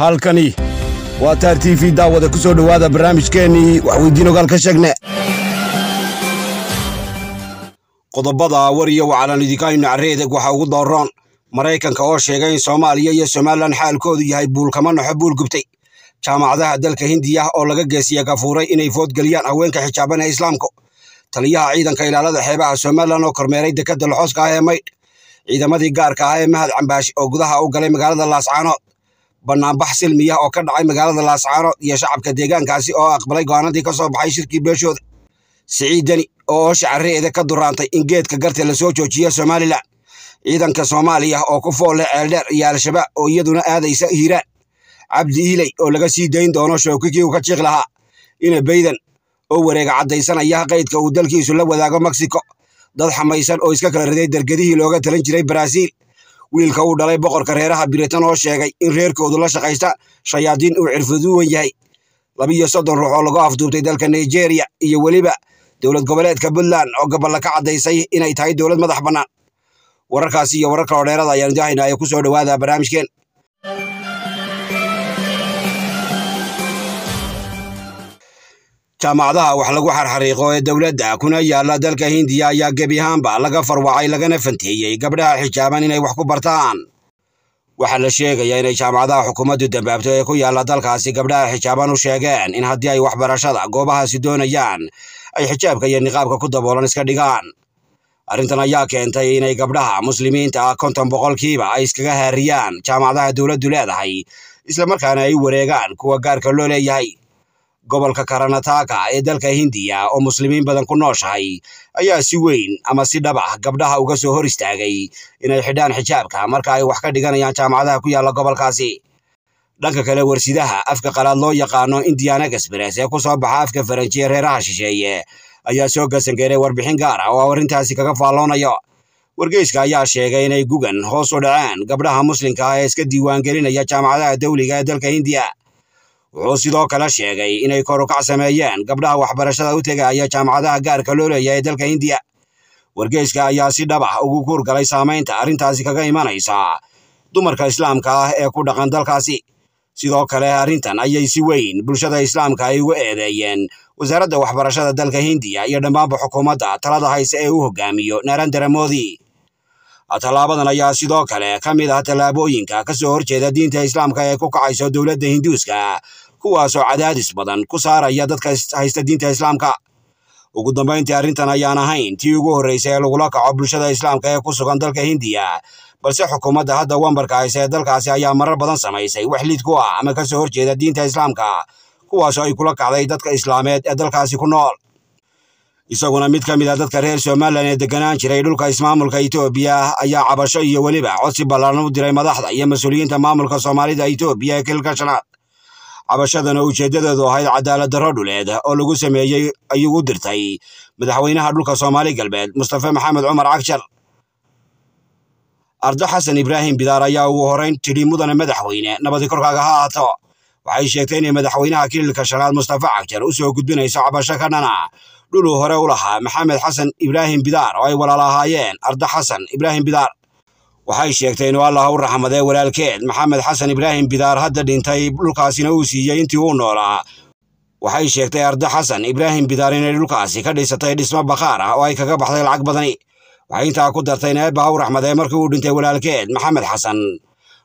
halkani waa taar t v daawada ku soo dhowaada barnaamijkeennii waxweydiin ogaal ka sheegne qodobada wariyo wacalan idinkaaynu nacre waxaa ugu dooroon maraykanka oo sheegay in soomaaliya iyo somalilan xaalkoodu yahay buulkama naxo buul gubtay jaamacadaha dalka hindiya oo laga geesiya kafuuray inay foodgeliyaan haweenka xijaaban ee islaamku taliyaha ciidanka ilaalada xeebaha somalilan oo kormeeray dekedda loxooska ah ee maydh ciidamadii gaarka ah ee mahad cambaashi oo gudaha u galay magaalada laascaanood banaanbax silmiyah oo ka dhacay magaalada laascaanood iyo shacabka deegaankaasi oo aqbalay go'aanadii ka soo baxay shirkii beeshooda siciidani oo shacareeda ka duraantay in geedka garta lasoo joojiyo somalilan ciidanka soomaaliya oo ku fool leh ceeldheer iyo al-shabaab oo iyaduna aadaysa hiiraan cabdi iiley oo laga sii dayn doono shookikii uu ka jiiq lahaa ina baydan oo wareega caddaysanaya qaydka uu dalkiisu la wadaago mexico dad xamaysan oo iska kala riday dargadihii looga talan jiray baraaziil wiilka uu dhalay boqorka reeraha biritan oo sheegay in reerkoodu la shaqaysta shayaadiin uu cirfaduwan yahay labiyo soddon ruux oo lagu afduubtay dalka nigeria iyo weliba dowlad goboleedka puntland oo gaballa ka caddaysay inay tahay dowlad madax bannaan wararkaasi iyo warar kaloo dheerada ayaan idaahaynaayo ku soo dhowaada barnaamijkeen jaamacadaha wax lagu xarxariiqo ee dowladda kuna yaalla dalka hindiya ayaa gebi ahaanba laga farwacay lagana fanteeyey gabdhaha xijaaban inay wax ku bartaan waxaa la sheegayaa inay jaamacadaha xukuumaddu dambaabto ee ku yaalla dalkaasi gabdhaha xijaaban u sheegeen in haddii ay waxbarashada goobahaasi doonayaan ay xijaabka iyo niqaabka ku daboolan iska dhigaan arrintan ayaa keentay inay gabdhaha muslimiinta ah konton boqolkiiba ay iskaga haariyaan jaamacadaha dowladdu leedahay isla markaana ay u wareegaan kuwa gaarka loo leeyahay gobolka karanataka ee dalka hindiya oo muslimiin badan ku nooshahay ayaa si weyn ama si dhab ah gabdhaha uga soo hor istaagay inay xidhaan xijaabka marka ay wax ka dhiganayaan jaamacadaha ku yaalla gobolkaasi dhanka kale warsidaha afka qalaad loo yaqaano indiana gasbares ee ku soo baxa afka faranjiya reeraha shisheeye ayaa soo gasangeeray warbixin gaara ah oo arrintaasi kaga faalloonayo wargeyska ayaa sheegay inay gugan hoos u dhaceen gabdhaha muslimka ah ee iska diiwaangelinaya jaamacadaha dawliga ee dalka hindiya wuxuu sidoo kale sheegay inay korukac sameeyeen gabdhaha waxbarashada u tegaya jaamacadaha gaarka loo leeyahay dalka hindiya wargeyska ayaa si dhab ah ugu guur galay saamaynta arrintaasi kaga imanaysa dumarka islaamka ah ee ku dhaqan dalkaasi sidoo kale arrintan ayay si weyn bulshada islaamka ay ugu eedeeyeen wasaaradda waxbarashada dalka hindiya iyo dhammaanba xukuumadda talada hayse ee u hogaamiyo narendra modi tallaabadan ayaa sidoo kale ka mid ah tallaabooyinka ka soo horjeeda diinta islaamka ee ku kacayso dowladda hinduuska kuwaasoo cadaadis badan ku saaraya dadka haysta diinta islaamka ugu dambayntii arrintan ayaan ahayn tii ugu horreysay ee lagula kaco bulshada islaamka ee ku sugan dalka hindiya balse xukuumadda hadda wambarka haysa ee dalkaasi ayaa marar badan samaysay wax liid ku ah ama ka soo horjeeda diinta islaamka kuwaasoo ay kula kacday dadka islaameed ee dalkaasi ku nool isaguna mid ka mid a ah dadka reer somalilan ee deganaan jiray dhulka ismaamulka itoobiya ayaa cabasho iyo weliba codsi ballaaran u diray madaxda iyo mas-uuliyiinta maamulka soomaalida itoobiya ee kilka shanaad cabashadana ujeeddadeedu ahayd cadaalad darro dhuleed oo lagu sameeyey ay u dirtay madaxweynaha dhulka soomaali galbeed mustafe maxamed cumar cagshar ardo xasan ibraahim bidaar ayaa ugu horeyn tidhi mudane madaxweyne nabadi korkaaga ha aato waxay sheegtay inay madaxweynaha kililka shanaad mustafe cagshar usoo gudbinayso cabasho ka dhana dhuluu hore u lahaa maxamed xasan ibraahim bidaar oo ay walaal ahaayeen arda xasan ibraahim bidaar waxay sheegtay inuu allah u raxmadee walaalkeed maxamed xasan ibraahim bidaar hadda dhintay dhulkaasina uu siiyey intii uu noolaa waxay sheegtay arda xasan ibraahim bidaar inay dhulkaasi ka dhisatay dhismo bakhaar ah oo ay kaga baxday lacag badani waxay intaa ku dartay in eebba u raxmadee markii uu dhintay walaalkeed maxamed xasan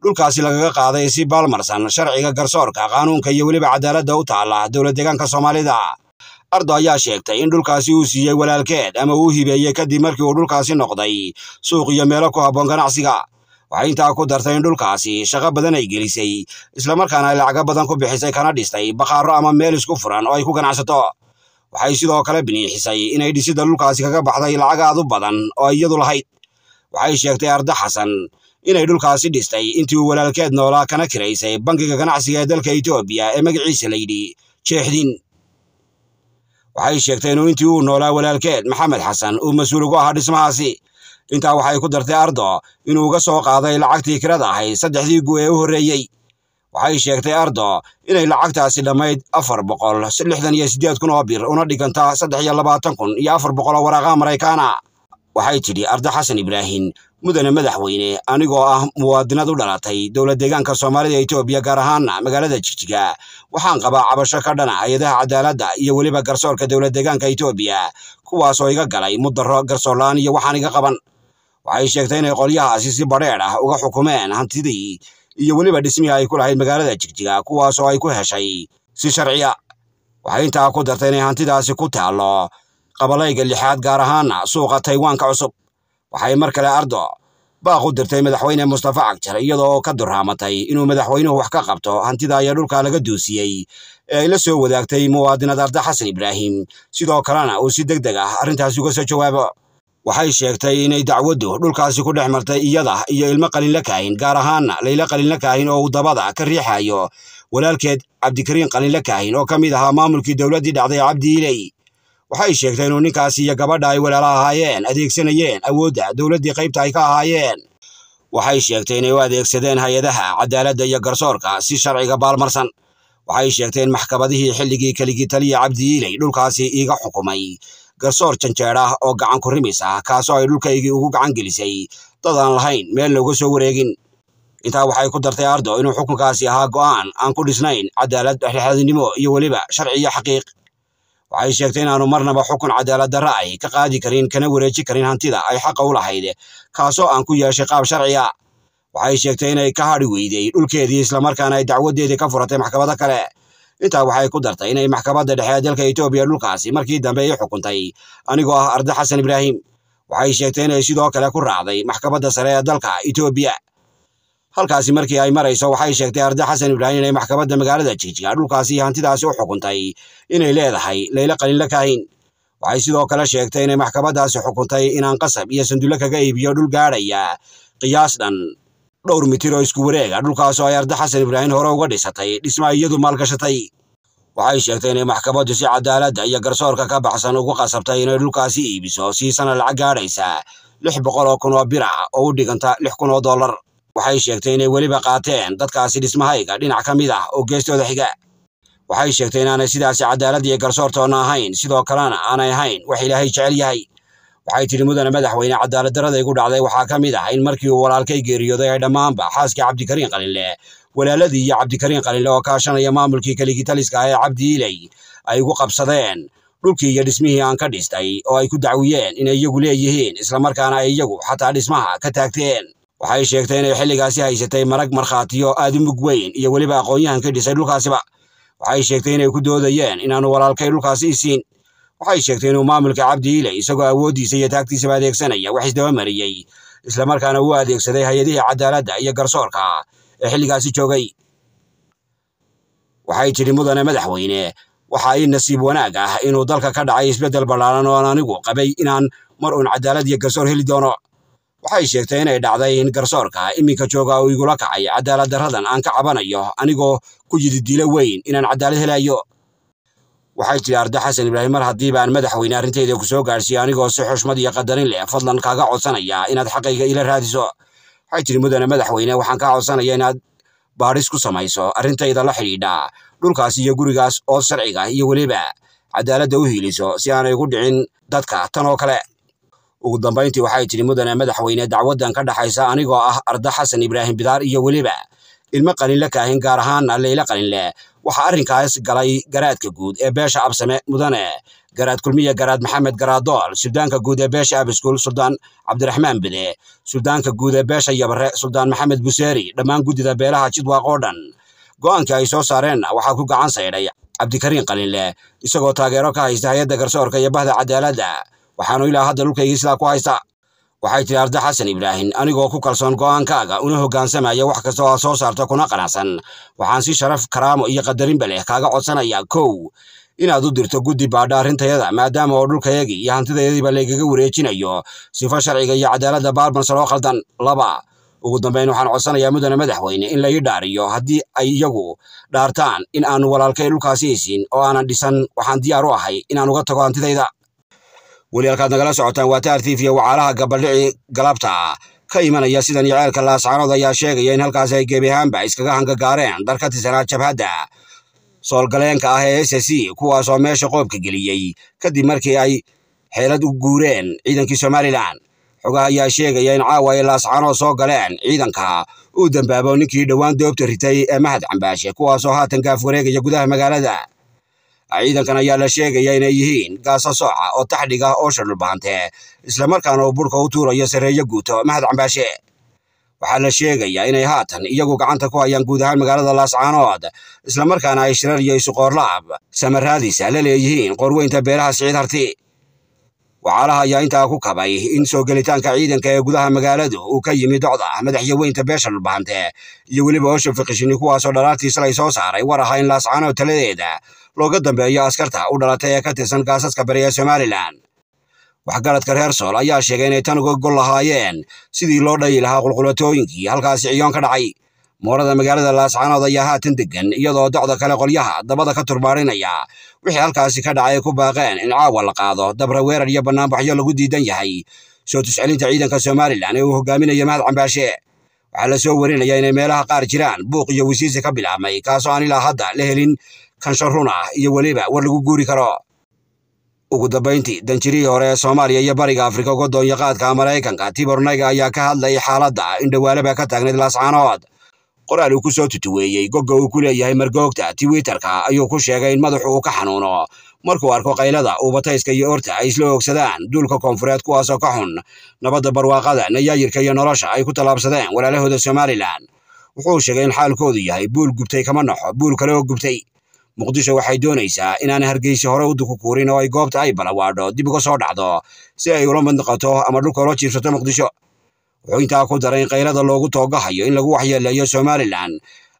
dhulkaasi lagaga qaaday si baalmarsan sharciga garsoorka qaanuunka iyo weliba cadaaladda u taalla dowlad deegaanka soomaalida ardo ayaa sheegtay in dhulkaasi uu siiyey walaalkeed ama uu hibeeyey kadib markii uu dhulkaasi noqday suuq iyo meelo ku habboon ganacsiga waxay intaa ku dartay in dhulkaasi shaqo badan ay gelisay islamarkaana ay lacago badan ku bixisay kana dhistay bakhaaro ama meel isku furan oo ay ku ganacsato waxay sidoo kale biniixisay inay dhisida dhulkaasi kaga baxday lacag aad u badan oo ay iyadu lahayd waxay sheegtay arda xasan inay dhulkaasi dhistay intii uu walaalkeed noolaa kana kiraysay bankiga ganacsiga ee dalka etoobiya ee magaciisa layidhi jeexdin waxay sheegtay inuu intii uu noolaa walaalkeed maxamed xasan uu mas-uul uga ahaa dhismahaasi intaa waxay ku dartay ardo inuu uga soo qaaday lacagtii kirada ahayd saddexdii gu ee u horreeyey waxay sheegtay ardo inay lacagtaasi dhammayd afar boqol lixdan iyo siddeed kun oo bir una dhigantaa saddex iyo labaatan kun iyo afar boqol oo waraaqaha maraykaana waxay tidhi arda xasan ibraahin mudane madaxweyne anigoo ah muwaadinad u dhalatay dowlad deegaanka soomaaliya etoobiya gaar ahaana magaalada jigjiga waxaan qabaa cabasho ka dhana hay-adaha cadaaladda iyo weliba garsoorka dowlad deegaanka etoobiya kuwaasoo iga galay mudaro garsoorlaan iyo waxaan iga qaban waxay sheegtay inay qolyahaasi si badheedh ah uga xukumeen hantidii iyo weliba dhismihii ay ku lahayd magaalada jigjiga kuwaasoo ay ku heshay si sharciya waxay intaa ku dartay inay hantidaasi ku taallo qabalayga lixaad gaar ahaan suuqa taywaanka cusub waxay mar kale ardo baaq u dirtay madaxweyne mustafa cagjar iyadoo ka durhaamatay inuu madaxweynuhu wax ka qabto hantida ayaa dhulka laga duusiyey ee ay la soo wadaagtay muwaadinad arda xasan ibraahim sidoo kalena uu si deg deg ah arrintaas uga soo jawaabo waxay sheegtay inay dacwaddu dhulkaasi ku dhex martay iyada iyo ilmo qalinla kaahin gaar ahaanna layla qalinla kaahin oo uu dabada ka riixayo walaalkeed cabdikariin qalinla kaahin oo ka mid ahaa maamulkii dowladdii dhacday cabdi iley waxay sheegtay inuu ninkaasi iyo gabadha ay walaalo ahaayeen adeegsanayeen awoodda dowladdii qaybta ay ka ahaayeen waxay sheegtay inay u adeegsadeen hay-adaha cadaaladda iyo garsoorka si sharciga baalmarsan waxay sheegtay in maxkamadihii xilligii keligii taliya cabdiiilay dhulkaasi iiga xukumay garsoor janjeed ah oo gacan ku rimis ah kaasoo ay dhulkaygii ugu gacan gelisay dad aan lahayn meel looga soo wareegin intaa waxay ku dartay ardo inuu xukunkaasi ahaa go'aan aan ku dhisnayn cadaalad dhexdhexaadnimo iyo weliba sharci iyo xaqiiq waxay sheegtay inaanu marnaba xukun cadaalad darra ay ka qaadi karin kana wareeji karin hantida ay xaqa u lahayd kaasoo aan ku yeeshay qaab sharciga waxay sheegtay inay ka hadhi weyday dhulkeedii islamarkaana ay dacwaddeedii ka furatay maxkamadda kale intaa waxay ku dartay inay maxkamadda dhexe ee dalka etoobiya dhulkaasi markii dambe ii xukuntay anigoo ah arde xasan ibraahim waxay sheegtay inay sidoo kale ku raacday maxkamadda sare ee dalka etoobiya halkaasi markii ay marayso waxay sheegtay arde xasan ibraahim inay maxkamadda magaalada jigjiga dhulkaasi iyo hantidaasi u xukuntay inay leedahay layle qalinla kahayn waxay sidoo kale sheegtay inay maxkamaddaasi xukuntay inaan qasab iyo sandulle kaga iibiyo dhul gaadhaya qiyaas dhan dhowr mitir oo isku wareega dhulkaasoo ay arde xasan ibraahim hore uga dhisatay dhismaa iyadu maalgashatay waxay sheegtay inay maxkamaddu si cadaaladda ah iyo garsoorka ka baxsan ugu qasabtay inay dhulkaasi iibiso siisana lacag gaadhaysa lix boqol oo kun oo birac oo u dhiganta lix kun oo dollar waxay sheegtay inay weliba qaateen dadkaasi dhismahayga dhinac ka mid ah oo geestooda xiga waxay sheegtay inaanay sidaasi cadaalad iyo garsoortoonna ahayn sidoo kalena aanay ahayn wax ilaahay jecel yahay waxay tidhi mudane madaxweyne cadaaladdarrada igu dhacday waxaa ka mid ah in markii uu walaalkay geeriyooday ay dhammaanba xaaskii cabdikariin qalinle walaaladii iyo cabdikariin qalinle oo kaashanaya maamulkii kaligitaliska ah ee cabdi iley ay ugu qabsadeen dhulkii iyo dhismihii aan ka dhistay oo ay ku dacwiyeen inay iyagu leeyihiin islamarkaana ay iyagu xataa dhismaha ka taagteen waxay sheegtay inay xilligaasi haysatay marag markhaatiyo aad u mug weyn iyo weliba aqoon ka dhisay dhulkaasiba waxay sheegtay inay ku doodayeen inaanu walaalkay dhulkaasi isiin waxay sheegtay inuu maamulka cabdi iile isagoo awooddiisa iyo taagtiisaba adeegsanaya wax isdaba mariyey isla markaana uu adeegsaday hay-adihii cadaaladda iyo garsoorka ee xilligaasi joogay waxay tidhi mudane madaxweyne waxaa ii nasiib wanaag ah inuu dalka ka dhacay isbeddel ballaaran oo anigu qabay inaan mar uun cadaalad iyo garsoor heli doono waxay sheegtay inay dhacday in garsoorka iminka jooga uu igula kacay cadaalad darradan aan ka cabanayo anigoo ku yididiilo weyn inaan cadaalad helayo waxay tidhi arde xasan ibraahim mar haddii baan madaxweyne arrintayda ku soo gaadhsiiyo anigoo si xushmad iyo qadarin leh fadlan kaaga codsanaya inaad xaqayga ila raadiso waxay tidhi mudane madaxweyne waxaan kaa codsanaya inaad baadhis ku samayso arrintayda la xidhiidha dhulkaas iyo gurigaas oo sharciga iyo weliba cadaaladda u hiiliso si aanay ugu dhicin dadka tan oo kale ugu dambayntii waxay tidhi mudane madaxweyne dacwaddan ka dhaxaysa anigoo ah arda xasan ibraahim bidaar iyo weliba ilmo qalinle kaahin gaar ahaanna leyle qalinleh waxaa arrinkaas galay garaadka guud ee beesha absame mudane garaad kulmiya garaad maxamed garaadool suldaanka guud ee beesha abiskuul suldaan cabdiraxmaan bide suldaanka guud ee beesha yabare suldaan maxamed buseeri dhammaan guddida beelaha jidwaaq oo dhan go'aankii ay soo saareenna waxaa ku gacan saydhay cabdikariin qalinleh isagoo taageero ka haysta hay-adda garsoorka iyo bahda cadaaladda waxaanu ilaa hadda dhulkaygii sidaa ku haystaa waxay tidhi arda xasan ibraahin anigoo ku kalsoon go'aankaaga una hoggaansamaya wax kasta oo aad soo saarto kuna qanacsan waxaan si sharaf karaamo iyo qadarinba leh ah kaaga codsanayaa kow inaad u dirto guddi baadha arrintayada maadaama oo dhulkayagii iyo hantidayadiiba laygaga wareejinayo sifo sharciga iyo cadaaladda baarbansa loo khaldan laba ugu dambayn waxaan codsanayaa mudane madaxweyne in lai dhaariyo haddii ay iyagu dhaartaan in aanu walaalkay dhulkaasi haysiin oo aanan dhisan waxaan diyaar u ahay inaan uga tago hantidayda weli halkaad nagala socotaan waa taartiif iyo wacaalaha gabadhicii galabta ka imanaya sidan iyo ceelka laascaanood ayaa sheegaya in halkaas ay gebi ahaanba iskaga hangagaareen dar ka tirsanaa jabhadda soolgaleenka ah ee s c kuwaasoo meesha qoobka geliyey kadib markii ay xeelad u guureen ciidankii somalilan xogaha ayaa sheegaya in caawa ay laascaanood soo galeen ciidanka uu dambaabo ninkii dhowaan doobta ritay ee mahad cambaashe kuwaasoo haatan gaaf wareegaya gudaha magaalada ciidankan ayaa la sheegaya inay yihiin gaasa sooca oo taxdhig ah oo shaldhulbaante islamarkaana uu burka u tuurayo sarreeyo guuto mahad cambaashe waxaa la sheegayaa inay haatan iyagu gacanta ku hayaan guud ahaan magaalada laascaanood islamarkaana ay shirar iyo isuqoorlaab samaraadiisa la leeyihiin qorweynta beeraha siciid harti waxaalaha ayaa intaa ku kabay in soo gelitaanka ciidanka ee gudaha magaaladu uu ka yimi docda madaxyaweynta beesha dhulbahante iyo weliba osha fikishini kuwaasoo dhalaantii salay soo saaray war aha in laascaanood taladeeda looga dambeeyo askarta u dhalatay ee ka tirsan gaasaska bari ee somalilan waxgaradka reer sool ayaa sheegay inay tan uga gol lahaayeen sidii loo dhayi lahaa qulqulatooyinkii halkaasi ciyoon ka dhacay moorada magaalada laascaanood ayaa haatan degan iyadoo docda kale qolyaha dabada ka turbaarinaya wixii halkaasi ka dhacay ku baaqeen in caawa la qaado dabra weerar iyo bannaanbaxyo lagu diidan yahay soo tuscelinta ciidanka somalilan ee uu hogaaminaya mahad cambaashe waxaa la soo warinaya inay meelaha qaar jiraan buuq iyo wasiisi ka bilaabmay kaasoo aan ilaa hadda la helin kansho run ah iyo weliba war lagu guuri karo ugu dambayntii danjirihii hore ee soomaaliya iyo bariga afrika godoonyaqaadka maraykanka tibor nayga ayaa ka hadlay xaaladda in dhawaale ka taagnayd laascaanood qoraal uu ku soo tutiweeyey gogga uu ku leeyahay margoogta twitterka ayuu ku sheegay in madaxu uu ka xanuuno markuu arko qaylada uubatayska iyo orta ay isla oogsadaan duulka koonfureed kuwaasoo ka xun nabadda barwaaqada nayaayirka iyo nolosha ay ku tallaabsadeen walaalahooda somalilan wuxuu sheegay in xaalkoodu yahay buul gubtay kama naxo buul kale oo gubtay muqdisho waxay doonaysaa inaanay hargeysi hore u duku kuurin oo ay goobta ay balawaadho dib uga soo dhacdo si ay ula midnaqato ama dhulka ula jiibsato muqdisho wuxuu intaa ku daray in kayrada loogu toogahayo in lagu waxyeeleeyo somalilan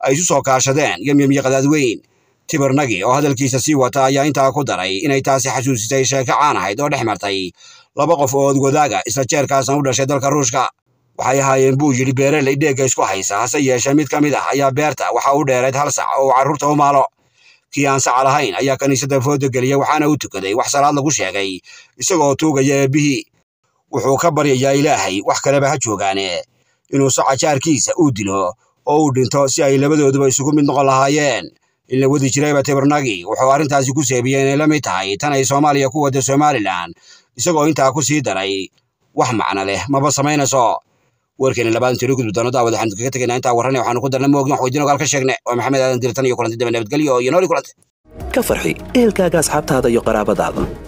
ay isu soo kaashadeen yemyemyo qadaadweyn tibir oo hadalkiisa sii wata ayaa intaa ku daray inay taasi xasuusisay sheeko caan ahayd oo dhex martay laba qof oo odwadaaga isla jeerkaasna u dhashay dalka ruushka waxay ahaayeen buu yidhi beereley dheegga isku haysa hase yeeshee mid ka mid ah ayaa beerta waxa u dheerayd hal sac oo uu carruurta u maalo kii aan saca lahayn ayaa kiniisadda fooda geliyey waxaana u tukaday wax salaad lagu sheegay isagoo tuugaya eebbihii wuxuu ka baryayaa ilaahay wax kaleba ha joogaane inuu sacajaarkiisa uu dilo oo uu dhinto si ay labadooduba isugu mid noqon lahaayeen in la wadi jirayba tibirnagi wuxuu arrintaasi ku seebiyey inay la mid tahay tan ay soomaaliya ku wadda somalilan isagoo intaa ku sii daray wax macno leh maba samaynayso warkeena labaatan tiro gudub doona daawada waxaanu kaga tegaynaa intaa warrane waxaanu ku darna moogin wax weydiin ka sheegne waa maxamed aadan dirtan iyo kulanti dambe nabadgelyo iyo nooli kulanti ka farxi ehelkaaga asxaabtaada iyo qaraabadaada